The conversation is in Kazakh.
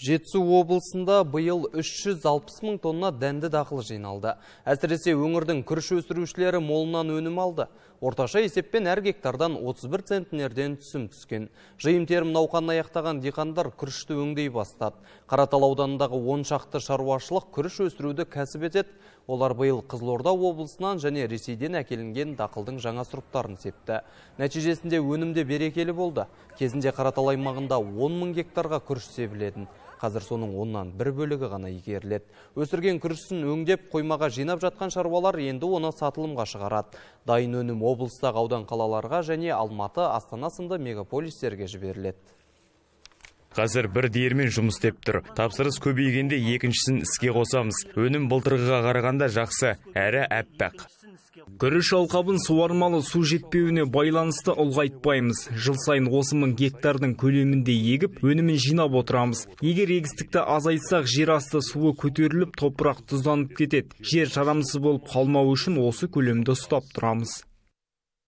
Жетсу облысында бұйыл 360 мың тонна дәнді дақыл жиналды. Әсіресе өңірдің күріш өсірушілері молынан өнім алды. Орташа есеппен әр гектардан 31 центнерден түсім түскен. Жиым терім науқан аяқтаған диқандар күрішті өңдей бастады. Қаратал ауданындағы 10 шақты шаруашылық күріш өсіруді кәсіп етеді. Олар биыл Қызылорда облысынан және Ресейден әкелінген дақылдың жаңа сұрыптарын септі. Нәтижесінде өнімде берекелі болды. Кезінде Қаратал аймағында 10 мың гектарға күріш себілетін. Қазір соның оннан бір бөлігі ғана игеріледі. Өсірген күрішін өңдеп қоймаға жинап жатқан шаруалар енді оны сатылымға шығарады. Дайын өнім облыстағы аудан қалаларға және Алматы, Астана сынды мегаполистерге жіберіледі қазір бір диірмен жұмыс істеп тұр тапсырыс көбейгенде екіншісін іске қосамыз өнім былтырғыға қарағанда жақсы әрі әппақ күріш алқабын суармалы су жетпеуіне байланысты ұлғайтпаймыз жыл сайын осы мың гектардың көлемінде егіп өнімін жинап отырамыз егер егістікті азайтсақ жер асты суы көтеріліп топырақ тұзданып кетеді жер жарамсыз болып қалмау үшін осы көлемді ұстап тұрамыз